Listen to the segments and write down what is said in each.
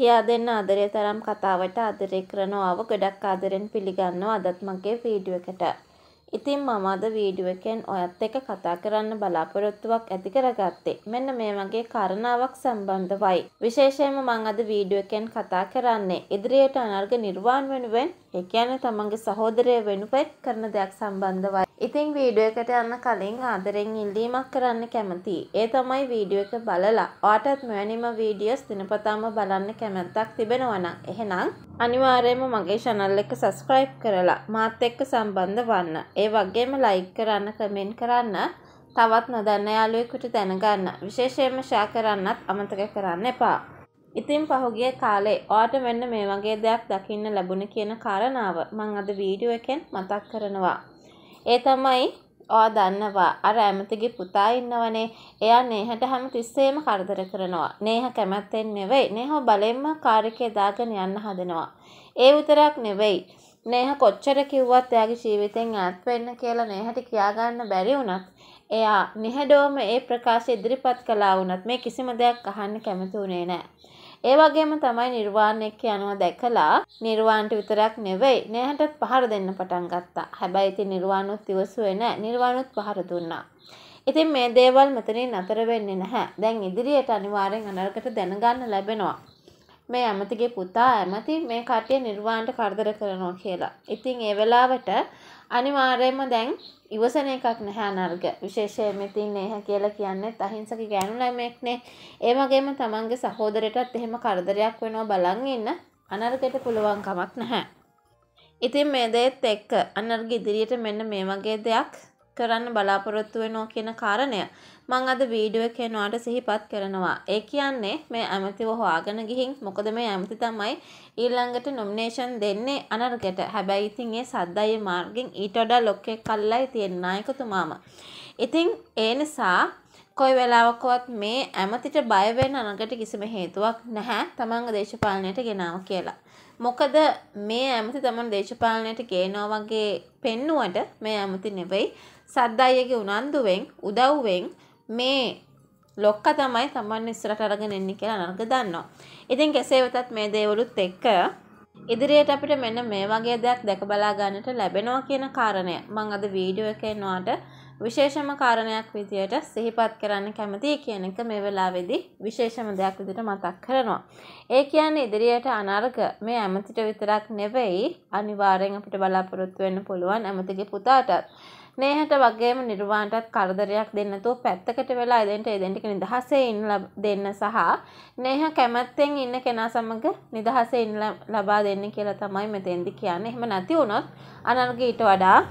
කියා දෙන්න ආදරය තරම් කතාවට ආදරය කරනවාව ගොඩක් ආදරෙන් පිළිගන්නවා අදත් මගේ වීඩියෝ එකට. ඉතින් මම අද වීඩියෝ එකෙන් ඔයත් එක්ක කතා කරන්න බලාපොරොත්තුවක් ඇති කරගත්තේ. මෙන්න මේ වගේ කාරණාවක් සම්බන්ධවයි. විශේෂයෙන්ම මම අද වීඩියෝ එකෙන් කතා කරන්නේ ඉදිරියට අනර්ග නිර්වාණ වෙනුවෙන්, ඒ කියන්නේ තමන්ගේ සහෝදරය වෙනුවෙන් කරන දෙයක් සම්බන්ධවයි. ඉතින් වීඩියෝ එකට යන්න කලින් ආදරෙන් ඉල්ලීමක් කරන්න කැමතියි. ඒ තමයි වීඩියෝ එක බලලා ඔයාටත් මෙවැනිම වීඩියෝස් දිනපතාම බලන්න කැමැත්තක් තිබෙනවා නම් එහෙනම් අනිවාර්යයෙන්ම මගේ channel එක subscribe කරලා මාත් එක්ක සම්බන්ධ වන්න. ඒ වගේම like කරන්න, comment කරන්න, තවත් නොදන්න යාළුවෙකුට දැනගන්න, විශේෂයෙන්ම share කරන්නත් අමතක කරන්න එපා. ඉතින් පහුගිය කාලේ ඔයාට මෙන්න මේ වගේ දෙයක් දකින්න ලැබුණ කියන කාරණාව මම අද වීඩියෝ එකෙන් මතක් කරනවා. ඒ තමයි ඔයා දන්නවා අර ඇමතිගේ පුතා ඉන්නවනේ. එයා නේහට හැම තිස්සෙම කරදර කරනවා. නේහ කැමැත්තෙන් නෙවෙයි. නේහ බලෙන්ම කාර්යකේ දාගෙන යන්න හදනවා. ඒ විතරක් නෙවෙයි. නේහ කොච්චර කිව්වත් එයාගේ ජීවිතෙන් ඈත් වෙන්න කියලා නේහට කියාගන්න බැරි වුණත් එයා නිහඬවම ඒ ප්‍රකාශය ඉදිරිපත් කළා වුණත් මේ කිසිම දෙයක් අහන්න කැමති වුණේ නැහැ. ඒ වගේම තමයි නිර්වාණ එක්ක යනවා දැකලා නිර්වාණට විතරක් නෙවෙයි නෑහටත් පහර දෙන්න පටන් ගත්තා. හැබැයි ඉතින් නිර්වාණුත් ඉවසුවේ නෑ. නිර්වාණුත් පහර දුන්නා. ඉතින් මේ දේවල් මෙතනින් නතර වෙන්නේ නැහැ. දැන් ඉදිරියට අනිවාර්යෙන් අනර්ගට දැනගන්න ලැබෙනවා. මේ ඇමතිගේ පුතා ඇමති මේ කටය නිර්වාණ්ට කරදර කරනවා කියලා. ඉතිං ඒ වෙලාවට අනිවාර්යයෙන්ම දැන් ඉවසන එකක් නැහැ නර්ග විශේෂයෙන් මෙතින් නැහැ කියලා කියන්නත් අහිංසක ගෑනු ළමෙක්නේ. ඒ වගේම තමන්ගේ සහෝදරයටත් එහෙම කරදරයක් වෙනවා බලන් ඉන්න අනර්ගයට පුළුවන් කමක් නැහැ. ඉතින් මේ දෙයත් එක්ක අනර්ග ඉදිරියට මෙන්න මේ වගේ දෙයක් කරන්න බලාපොරොත්තු වෙනවා කියන කාරණය මං අද වීඩියෝ එකේ නොට සිහිපත් කරනවා. ඒ කියන්නේ මේ ඇමතිව හොයාගෙන ගිහින් මොකද මේ ඇමති තමයි ඊළඟට නොමිනේෂන් දෙන්නේ අනර්ගයට. හැබැයි ඉතින් ඒ සද්දායේ මාර්ගෙන් ඊට වඩා ලොක් එකක් අල්ලයි තියෙන නායකතුමාම. ඉතින් ඒ නිසා කොයි වෙලාවකවත් මේ ඇමතිට බය වෙන්න අනකට කිසිම හේතුවක් නැහැ තමන්ගේ දේශපාලනයට ගෙනාව කියලා. මොකද මේ ඇමති තමන් දේශපාලනයට ගේනවා වගේ පෙන්නුවට මේ ඇමති නෙවෙයි සද්දායියගේ උනන්දුවෙන් උදව්වෙන් මේ ලොක්ක තමයි තමන් ඉස්සරට අරගෙන එන්නේ කියලා නර්ග දන්නවා. ඉතින් කෙසේ වෙතත් මේ දේවලුත් එක්ක ඉදිරියට අපිට මෙන්න මේ වගේ දෙයක් දැක බලා ගන්නට ලැබෙනවා කියන කාරණය මම අද වීඩියෝ එකේ නොආට විශේෂම කාරණයක් විදියට සිහිපත් කරන්න කැමතියි කියන එක මේ වෙලාවේදී විශේෂම දෙයක් විදියට මතක් කරනවා. ඒ කියන්නේ ඉදිරියට අනර්ග මේ ඇමතිට විතරක් නෙවෙයි අනිවාර්යෙන් අපිට බලාපොරොත්තු වෙන්න පුළුවන් ඇමතිගේ පුතාටත්. නේහට වගේම නිර්වාණටත් කරදරයක් දෙන්න නැතුව පැත්තකට වෙලා එදෙන්ට එදෙන් ටික නිදහසේ ඉන්න දෙන්න සහ නේහ කැමැත්තෙන් ඉන්න කෙනා සමග නිදහසේ ඉන්න ලබා දෙන්න කියලා තමයි මෙතෙන්දි කියන්නේ. එහෙම නැති වුණොත් අනර්ග ඊට වඩා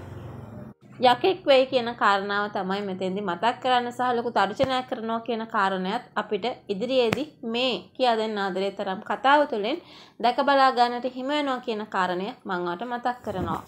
යකෙක් වෙයි කියන කාරණාව තමයි මෙතෙන්දි මතක් කරන්න සහ ලොකු තර්ජනයක් කරනවා කියන කාරණයත් අපිට ඉදිරියේදී මේ කියා දෙන්න ආදරේ තරම් කතාව තුළින් දැක බලා ගන්නට හිම වෙනවා කියන කාරණය මම මතක් කරනවා